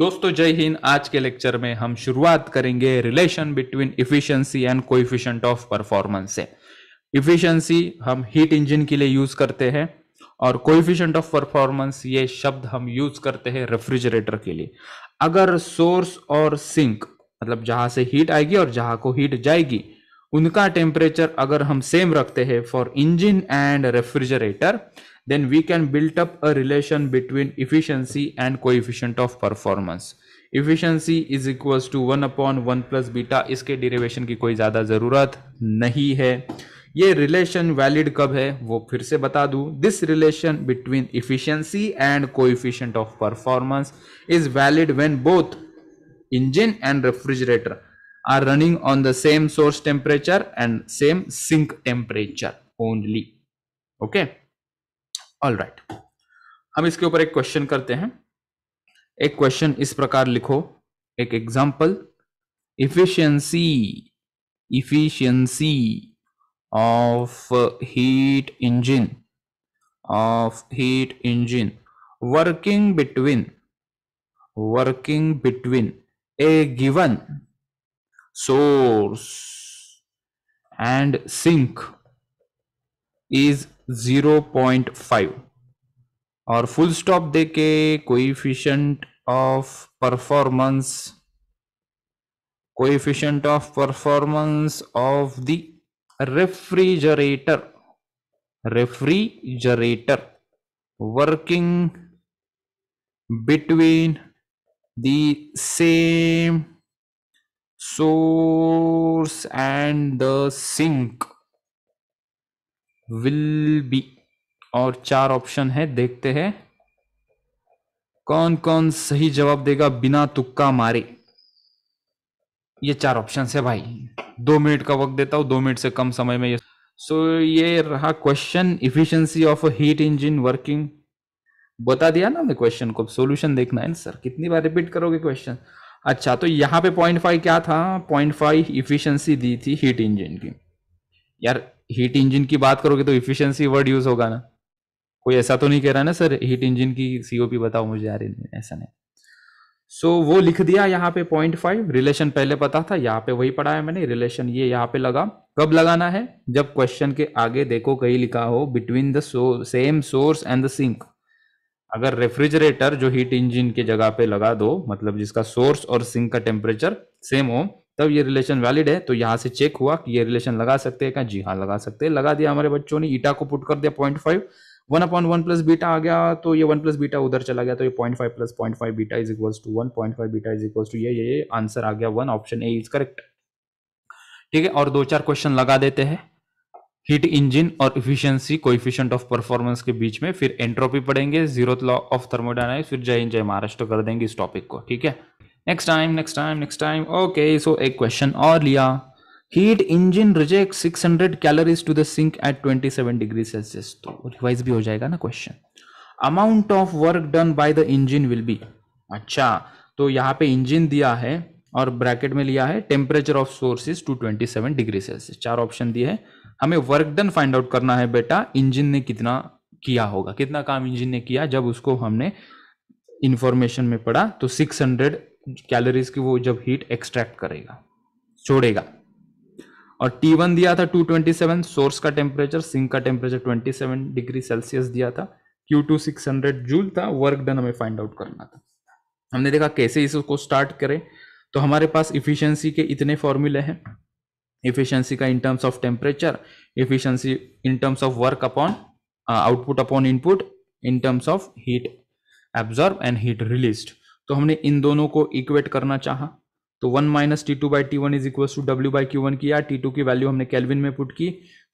दोस्तों जय हिंद आज के लेक्चर में हम शुरुआत करेंगे relation between efficiency and coefficient of performance से इफिशियंसी हम हीट इंजन के लिए यूज करते हैं और कोइफिशियंट ऑफ परफॉर्मेंस ये शब्द हम यूज करते हैं रेफ्रिजरेटर के लिए अगर सोर्स और सिंक मतलब जहां से हीट आएगी और जहां को हीट जाएगी उनका टेम्परेचर अगर हम सेम रखते हैं for engine and refrigerator then we can build up a relation between efficiency and coefficient of performance efficiency is equals to one upon one plus beta इसके डेरिवेशन की कोई ज़्यादा ज़रूरत नहीं है ये रिलेशन वैलिड कब है वो फिर से बता दूं this relation between efficiency and coefficient of performance is valid when both engine and refrigerator are running on the same source temperature and same sink temperature only okay all right हम इसके ऊपर एक क्वेश्चन करते हैं एक question इस प्रकार लिखो एक example efficiency efficiency of heat engine of heat engine working between working between a given source and sink is 0.5 और फुल स्टॉप दे के coefficient of performance coefficient of performance of the refrigerator refrigerator working between the same source and the sink will be और चार option है देखते हैं कौन कौन सही जवाब देगा बिना तुक्का मारे ये चार ऑप्शन है भाई दो मिनट का वक्त देता हूं दो मिनट से कम समय में ये सो so, ये रहा question efficiency of heat engine working बता दिया ना मैं क्वेश्चन को सॉल्यूशन देखना है सर कितनी बार रिपीट करोगे क्वेश्चन अच्छा तो यहाँ पे पॉइंट फाइव क्या था पॉइंट फाइव इफिशियंसी दी थी हीट इंजन की यार हीट इंजन की बात करोगे तो इफिशियंसी वर्ड यूज होगा ना कोई ऐसा तो नहीं कह रहा ना सर हीट इंजन की सीओपी बताओ मुझे यार ऐसा नहीं सो so, वो लिख दिया यहाँ पे पॉइंट फाइव रिलेशन पहले पता था यहाँ पे वही पढ़ाया मैंने रिलेशन ये यहाँ पे लगा कब लगाना है जब क्वेश्चन के आगे देखो कहीं लिखा हो between the same source and the sink अगर रेफ्रिजरेटर जो हीट इंजन के जगह पे लगा दो मतलब जिसका सोर्स और सिंक का टेम्परेचर सेम हो तब ये रिलेशन वैलिड है तो यहाँ से चेक हुआ कि ये रिलेशन लगा सकते हैं क्या जी हाँ लगा सकते हैं लगा दिया हमारे बच्चों ने ईटा को पुट कर दिया point five one upon one plus beta आ गया तो ये वन प्लस बीटा उधर चला गया तो ये point five plus point five beta is equals to one point five beta is equals to ये ये आंसर आ गया one option A is correct ठीक है और दो चार क्वेश्चन लगा देते हैं हीट इंजन और इफिशियंसी कोइफिशियंट ऑफ परफॉर्मेंस के बीच में फिर एंट्रोपी पढ़ेंगे जीरो लॉ ऑफ थर्मोडाइनमिक्स फिर जय हिंद जय महाराष्ट्र कर देंगे इस टॉपिक को ठीक है next time next time next time okay so एक क्वेश्चन और लिया heat engine reject 600 calories to the sink at 27 degree Celsius तो रिवाइज भी हो जाएगा ना question amount of work done by the engine will be अच्छा तो यहाँ पे इंजन दिया है और ब्रैकेट में लिया है temperature of sources to 27 degree Celsius चार ऑप्शन दिए हैं हमें वर्क डन फाइंड आउट करना है बेटा इंजन ने कितना किया होगा कितना काम इंजन ने किया जब उसको हमने इंफॉर्मेशन में पढ़ा तो 600 कैलोरीज की वो जब हीट एक्सट्रैक्ट करेगा छोड़ेगा और टी वन दिया था 227 सोर्स का टेम्परेचर सिंक का टेम्परेचर 27 डिग्री सेल्सियस दिया था Q two six hundred joule था वर्क डन हमें फाइंड आउट करना था हमने देखा कैसे इसको स्टार्ट करें तो हमारे पास इफिशियंसी के इतने फॉर्मूले हैं इफिशियंसी का in terms of temperature efficiency in terms of work upon output upon input in terms of heat absorb and heat released तो हमने इन दोनों को इक्वेट करना चाहा तो one minus T two by T one is equal to W by Q one किया T two की वैल्यू हमने कैलविन में पुट की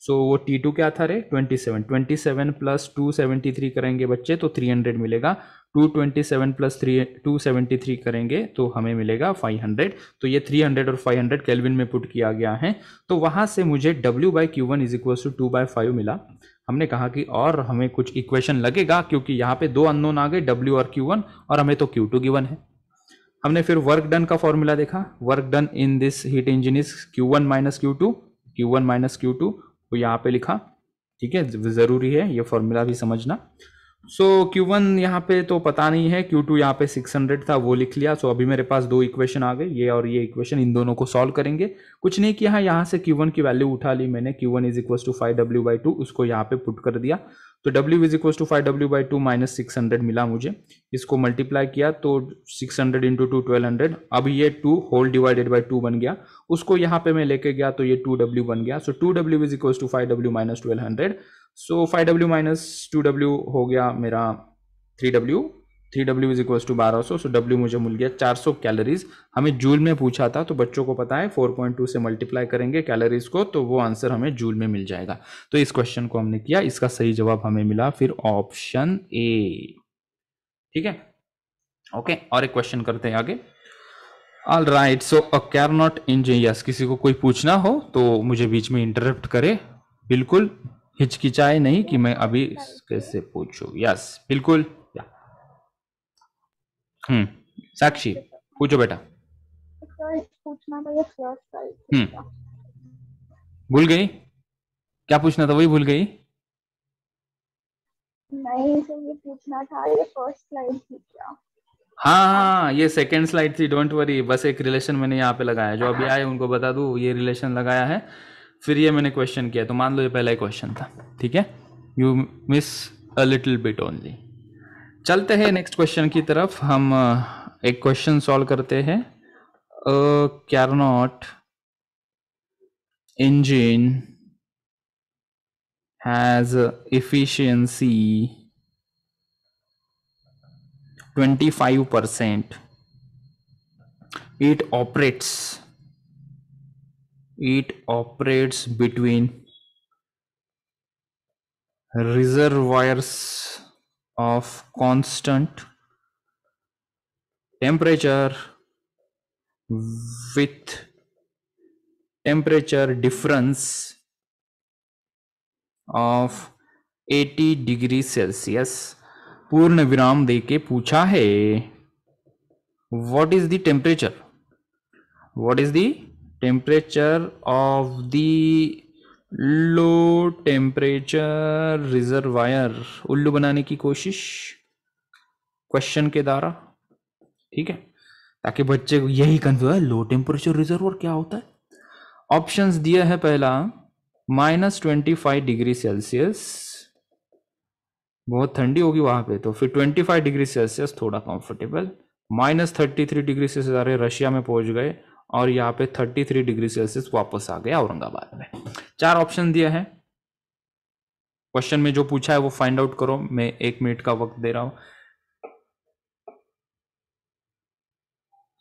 सो so, वो टी टू क्या था रे twenty seven twenty seven plus two seventy three करेंगे बच्चे तो थ्री हंड्रेड मिलेगा two twenty seven plus three two seventy three करेंगे तो हमें मिलेगा फाइव हंड्रेड तो ये थ्री हंड्रेड और फाइव हंड्रेड कैलविन में पुट किया गया है तो वहाँ से मुझे W by Q one is equal to two by five मिला हमने कहा कि और हमें कुछ इक्वेशन लगेगा क्योंकि यहाँ पे दो अननोन आ गए डब्ल्यू और क्यू वन और हमें तो क्यू टू गिवन है हमने फिर वर्क डन का फॉर्मूला देखा work done in this heat engine is Q one minus Q two Q one minus Q two यहाँ पे लिखा ठीक है ज़रूरी है ये फॉर्मूला भी समझना सो so, वन यहाँ पे तो पता नहीं है क्यू टू यहाँ पे 600 था वो लिख लिया सो so, अभी मेरे पास दो इक्वेशन आ गए ये और ये इक्वेशन इन दोनों को सॉल्व करेंगे कुछ नहीं किया यहाँ से क्यू वन की वैल्यू उठा ली मैंने Q one is equal to five W by two उसको यहाँ पे पुट कर दिया तो W is equal to five W by two minus six hundred मिला मुझे इसको मल्टीप्लाई किया तो six hundred into two twelve hundred अब ये two whole divided by two बन गया उसको यहाँ पे मैं लेके गया तो ये टू डब्ल्यू बन गया so two W is equal to five W minus twelve hundred so five W minus two W हो गया मेरा three W three W is equal to बारह सौ सो डब्ल्यू मुझे मिल गया चार सौ कैलोरीज हमें जूल में पूछा था तो बच्चों को पता है फोर पॉइंट टू से मल्टीप्लाई करेंगे कैलोरीज को तो वो आंसर हमें जूल में मिल जाएगा तो इस क्वेश्चन को हमने किया इसका सही जवाब हमें मिला फिर ऑप्शन ए ठीक है ओके और एक क्वेश्चन करते हैं आगे all right so a Carnot yes किसी को कोई पूछना हो तो मुझे बीच में इंटरप्ट करे बिल्कुल हिचकिचाए नहीं कि मैं अभी कैसे पूछू यस yes, बिल्कुल हम्म साक्षी पूछो बेटा पूछना हम्म, भूल गई क्या पूछना था वही भूल गई नहीं ये पूछना था ये फर्स्ट स्लाइड थी क्या हाँ हाँ ये सेकंड स्लाइड थी डोंट वरी बस एक रिलेशन मैंने यहाँ पे लगाया जो अभी आए उनको बता दू ये रिलेशन लगाया है फिर ये मैंने क्वेश्चन किया तो मान लो ये पहला ही क्वेश्चन था ठीक है you miss a little bit only चलते हैं नेक्स्ट क्वेश्चन की तरफ हम एक क्वेश्चन सॉल्व करते हैं a Carnot engine has efficiency 25 percent operates it operates between reservoirs of constant temperature with temperature difference of 80 degree celsius पूर्ण विराम दे के पूछा है what is the temperature what is the temperature of the low temperature reservoir उल्लू बनाने की कोशिश question के द्वारा ठीक है ताकि बच्चे को यही कंफ्यूज है लो टेम्परेचर रिजर्वर क्या होता है ऑप्शंस दिया है पहला minus twenty five degree Celsius बहुत ठंडी होगी वहां पे तो फिर ट्वेंटी फाइव डिग्री सेल्सियस थोड़ा comfortable minus thirty three degree Celsius अरे रशिया में पहुंच गए और यहाँ पे 33 डिग्री सेल्सियस वापस आ गया औरंगाबाद में चार ऑप्शन दिया है क्वेश्चन में जो पूछा है वो फाइंड आउट करो मैं एक मिनट का वक्त दे रहा हूं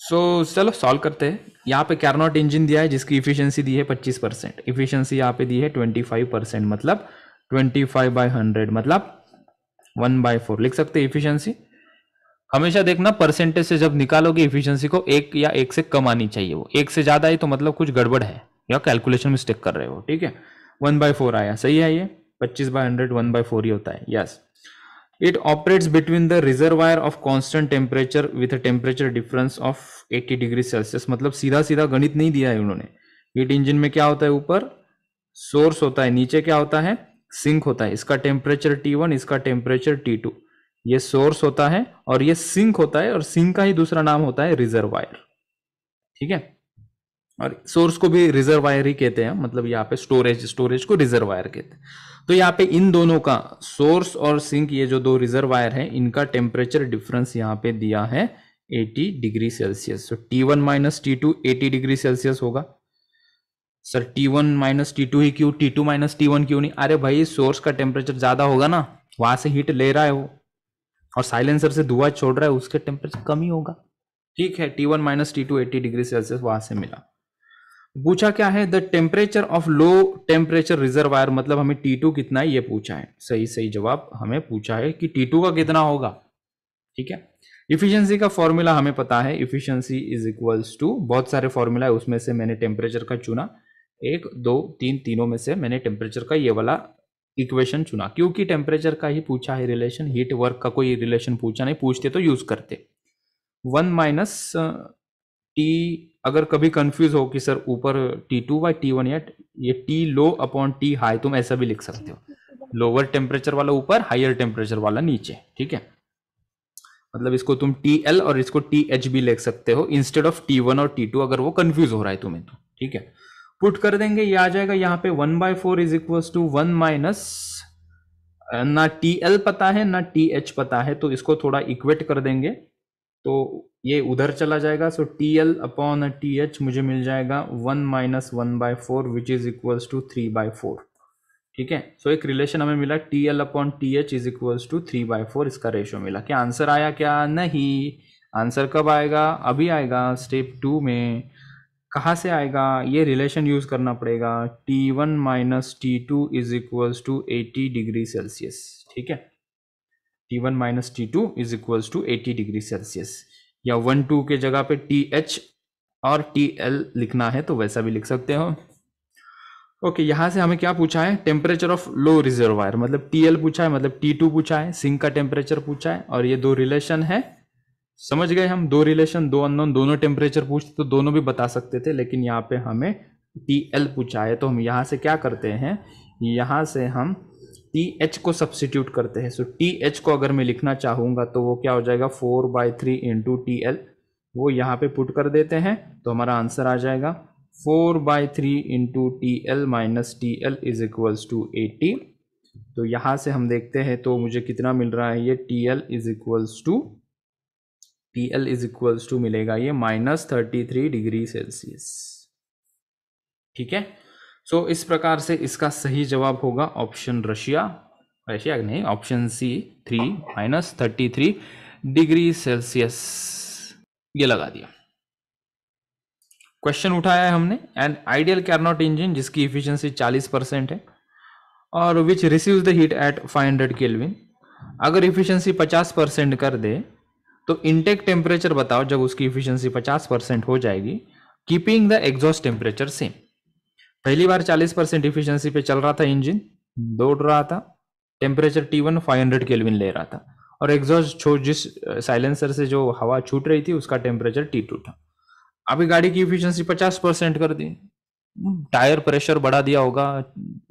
सो so, चलो सॉल्व करते हैं यहाँ पे कैरनॉट इंजन दिया है जिसकी इफिशियंसी दी है 25 परसेंट इफिशियंसी यहाँ पे दी है 25 परसेंट मतलब 25 बाई हंड्रेड मतलब 1 बाई फोर लिख सकते हैं इफिशियंसी हमेशा देखना परसेंटेज से जब निकालोगे इफिशियंसी को एक या एक से कम आनी चाहिए वो एक से ज्यादा आई तो मतलब कुछ गड़बड़ है या कैलकुलेशन मिस्टेक कर रहे हो ठीक है वन बाय फोर आया सही है ये पच्चीस by hundred one by four ही होता है yes it operates between the reservoir of constant temperature with a temperature difference of eighty degree Celsius मतलब सीधा सीधा गणित नहीं दिया है उन्होंने हीट इंजन में क्या होता है ऊपर सोर्स होता है नीचे क्या होता है सिंक होता है इसका टेम्परेचर टी वन इसका टेम्परेचर टी टू ये सोर्स होता है और ये सिंक होता है और सिंक का ही दूसरा नाम होता है रिजर्वायर ठीक है और सोर्स को भी रिजर्वायर ही कहते हैं मतलब यहाँ पे स्टोरेज स्टोरेज को रिजर्वायर कहते हैं तो यहाँ पे इन दोनों का सोर्स और सिंक ये जो दो रिजर्वायर है इनका टेम्परेचर डिफरेंस यहाँ पे दिया है 80 डिग्री सेल्सियस तो T one minus T two eighty degree Celsius होगा sir T one minus T two ही क्यों T two minus T one क्यों नहीं अरे भाई सोर्स का टेम्परेचर ज़्यादा होगा ना वहां से हीट ले रहा है वो और साइलेंसर से धुआं छोड़ रहा है उसके टेम्परेचर कम ही होगा ठीक है T one minus T two eighty degree Celsius वहां से मिला पूछा क्या है the temperature of low temperature reservoir मतलब हमें टी टू कितना है ये पूछा है सही सही जवाब हमें पूछा है कि टी टू का कितना होगा ठीक है इफिशियंसी का फॉर्मूला हमें पता है इफिशियंसी इज इक्वल्स टू बहुत सारे फॉर्मूला है उसमें से मैंने टेम्परेचर का चुना एक दो तीन तीनों में से मैंने टेम्परेचर का ये वाला इक्वेशन चुना क्योंकि टेम्परेचर का ही पूछा है रिलेशन हीट वर्क का कोई रिलेशन पूछा नहीं पूछते तो यूज करते वन माइनस टी अगर कभी कंफ्यूज हो कि सर ऊपर T two by T one या ये T low upon T high तुम ऐसा भी लिख सकते हो लोअर टेम्परेचर वाला ऊपर हायर टेम्परेचर वाला नीचे ठीक है मतलब इसको तुम टी एल और इसको टी एच भी लिख सकते हो इंस्टेड ऑफ टी वन और टी टू अगर वो कंफ्यूज हो रहा है तुम्हें तो ठीक है पुट कर देंगे ये आ जाएगा यहाँ पे one by four is equal to one minus ना टी एल पता है ना टी एच पता है तो इसको थोड़ा इक्वेट कर देंगे तो ये उधर चला जाएगा so T L upon T H मुझे मिल जाएगा one minus one by four which is equal to three by four ठीक है सो एक रिलेशन हमें मिला T L upon T H is equal to three by four इसका ratio मिला क्या आंसर आया क्या नहीं आंसर कब आएगा अभी आएगा स्टेप टू में कहाँ से आएगा ये रिलेशन यूज़ करना पड़ेगा T one minus T two is equals to eighty degree Celsius ठीक है T one minus T two is equals to eighty degree Celsius या वन टू के जगह पे टी एच और टी एल लिखना है तो वैसा भी लिख सकते हो ओके okay, यहाँ से हमें क्या पूछा है टेम्परेचर ऑफ लो रिजर्वायर मतलब टी पूछा है मतलब टी टू पूछा है सिंक का टेम्परेचर पूछा है और ये दो रिलेशन है समझ गए हम दो रिलेशन दो अननोन दोनों टेम्परेचर पूछते तो दोनों भी बता सकते थे लेकिन यहाँ पे हमें टी एल पूछा है तो हम यहाँ से क्या करते हैं यहाँ से हम टी एच को सब्सिट्यूट करते हैं सो टी एच को अगर मैं लिखना चाहूँगा तो वो क्या हो जाएगा four by three into T L वो यहाँ पे पुट कर देते हैं तो हमारा आंसर आ जाएगा four by three into T L minus T L is equals to eighty तो यहाँ से हम देखते हैं तो मुझे कितना मिल रहा है ये T L is equals to T L is equals to मिलेगा ये minus thirty three degree Celsius ठीक है सो so, इस प्रकार से इसका सही जवाब होगा ऑप्शन रशिया रशिया नहीं option C three minus thirty three degree Celsius ये लगा दिया क्वेश्चन उठाया है हमने एंड आइडियल कैरनॉट इंजन जिसकी इफिशियंसी 40 परसेंट है और which receive the heat at 500 kelvin अगर इफिशियंसी 50 परसेंट कर दे तो इनटेक टेम्परेचर बताओ जब उसकी इफिशियंसी 50 परसेंट हो जाएगी keeping the exhaust temperature same पहली बार 40 परसेंट इफिशियंसी पे चल रहा था इंजन दौड़ रहा था temperature T one five hundred kelvin ले रहा था और एग्जॉस्ट छो जिस साइलेंसर से जो हवा छूट रही थी उसका टेम्परेचर टी टू था अभी गाड़ी की इफिशियंसी पचास परसेंट कर दी टायर हम्म, प्रेशर बढ़ा दिया होगा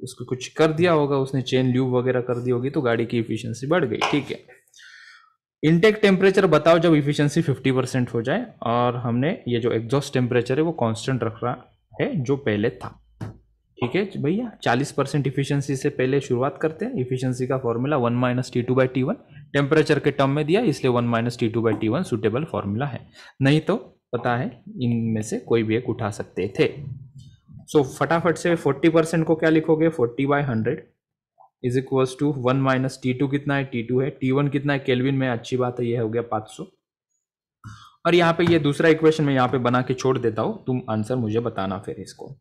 उसको कुछ कर दिया होगा उसने चेन ल्यूब वगैरह कर दी होगी तो गाड़ी की इफिशियंसी बढ़ गई ठीक है इनटेक टेम्परेचर बताओ जब इफिशियंसी 50 परसेंट हो जाए और हमने ये जो एग्जॉस्ट टेम्परेचर है वो कांस्टेंट रख रहा है जो पहले था ठीक है भैया 40 परसेंट इफिशियंसी से पहले शुरुआत करते हैं इफिशियंसी का formula one minus T two by T one temperature के टर्म में दिया इसलिए one minus T two by T one suitable formula है नहीं तो पता है इनमें से कोई भी एक उठा सकते थे सो so, फटाफट से फोर्टी परसेंट को क्या लिखोगे forty by hundred is equals to one minus T two कितना है टी टू है टी वन कितना है केल्विन में अच्छी बात है यह हो गया पाँच सौ और यहाँ पे ये दूसरा इक्वेशन मैं यहाँ पे बना के छोड़ देता हूँ तुम आंसर मुझे बताना फिर इसको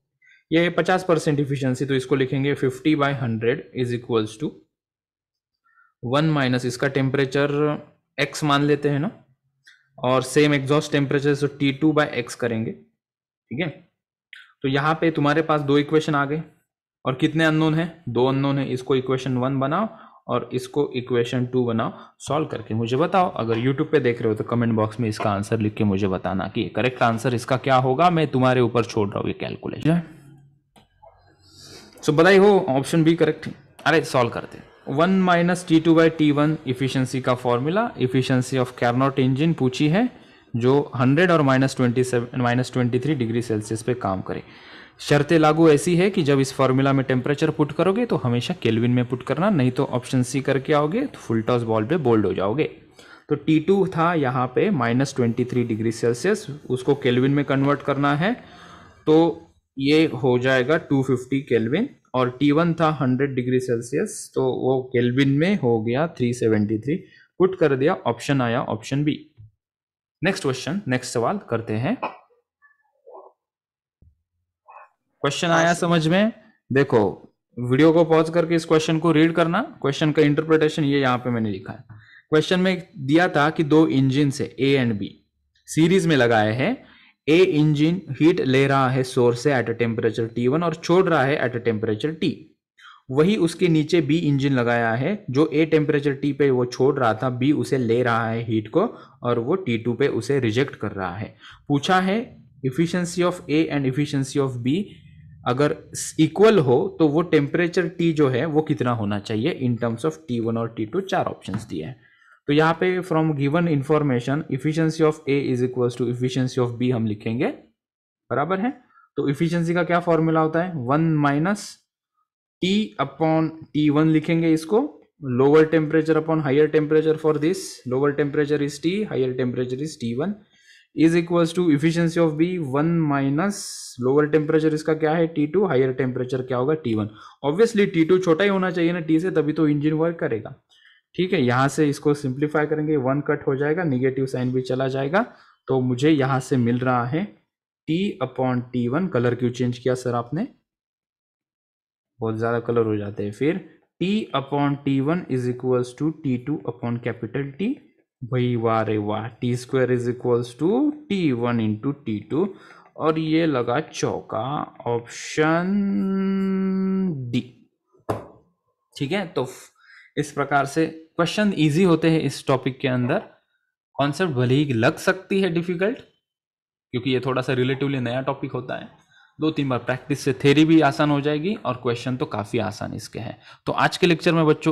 ये पचास परसेंट इफिशियंसी तो इसको लिखेंगे fifty by hundred is equals to one minus इसका टेम्परेचर एक्स मान लेते हैं ना और same exhaust temperature T two by X करेंगे ठीक है तो यहाँ पे तुम्हारे पास दो इक्वेशन आ गए और कितने अननोन है दो अननोन है इसको इक्वेशन वन बनाओ और इसको इक्वेशन टू बनाओ सॉल्व करके मुझे बताओ अगर यूट्यूब पे देख रहे हो तो कमेंट बॉक्स में इसका आंसर लिख के मुझे बताना कि करेक्ट आंसर इसका क्या होगा मैं तुम्हारे ऊपर छोड़ रहा हूँ ये कैलकुलेशन सो बधाई हो ऑप्शन बी करेक्ट अरे सॉल्व करते one minus T two by T one efficiency का formula efficiency of Carnot engine पूछी है जो हंड्रेड और minus twenty seven minus twenty three degree Celsius पे काम करे शर्तें लागू ऐसी है कि जब इस फॉर्मूला में टेम्परेचर पुट करोगे तो हमेशा केल्विन में पुट करना नहीं तो ऑप्शन सी करके आओगे तो फुल टॉस बॉल पे बोल्ड हो जाओगे तो T2 था यहाँ पे minus twenty three degree Celsius उसको केल्विन में कन्वर्ट करना है तो ये हो जाएगा 250 फिफ्टी केलविन और T1 था 100 डिग्री सेल्सियस तो वो केल्विन में हो गया 373 पुट कर दिया ऑप्शन आया option B next question next सवाल करते हैं क्वेश्चन हाँ, आया समझ में देखो वीडियो को पॉज करके इस क्वेश्चन को रीड करना क्वेश्चन का इंटरप्रिटेशन ये यहाँ पे मैंने लिखा है क्वेश्चन में दिया था कि दो इंजिन से ए एंड बी सीरीज में लगाए है ए इंजिन हीट ले रहा है सोर्स से at a temperature T one और छोड़ रहा है एट अ टेम्परेचर टी वही उसके नीचे बी इंजिन लगाया है जो ए टेम्परेचर टी पे वो छोड़ रहा था बी उसे ले रहा है हीट को और वो टी टू पे उसे रिजेक्ट कर रहा है पूछा है efficiency of A and efficiency of B अगर इक्वल हो तो वो टेम्परेचर टी जो है वो कितना होना चाहिए in terms of T one और टी टू चार ऑप्शन दिए हैं तो यहाँ पे from given information efficiency of A is equal to efficiency of B हम लिखेंगे बराबर है तो इफिशियंसी का क्या फॉर्मूला होता है one minus T upon T one लिखेंगे इसको lower temperature upon higher temperature for this lower temperature is T higher temperature is T one is equals to efficiency of B one minus lower temperature इसका क्या है T two higher temperature क्या होगा T one obviously T two छोटा ही होना चाहिए ना टी से तभी तो इंजन वर्क करेगा ठीक है यहां से इसको सिंप्लीफाई करेंगे वन कट हो जाएगा निगेटिव साइन भी चला जाएगा तो मुझे यहां से मिल रहा है T upon T one colour क्यों चेंज किया सर आपने बहुत ज़्यादा कलर हो जाते हैं फिर T upon T one is equals to T two upon capital T भाई वाह रे वाह T square is equals to T one into T two और ये लगा चौका ऑप्शन डी ठीक है तो इस प्रकार से क्वेश्चन इजी होते हैं इस टॉपिक के अंदर कॉन्सेप्ट भले ही लग सकती है डिफिकल्ट क्योंकि ये थोड़ा सा रिलेटिवली नया टॉपिक होता है दो तीन बार प्रैक्टिस से थेरी भी आसान हो जाएगी और क्वेश्चन तो काफ़ी आसान इसके हैं तो आज के लेक्चर में बच्चों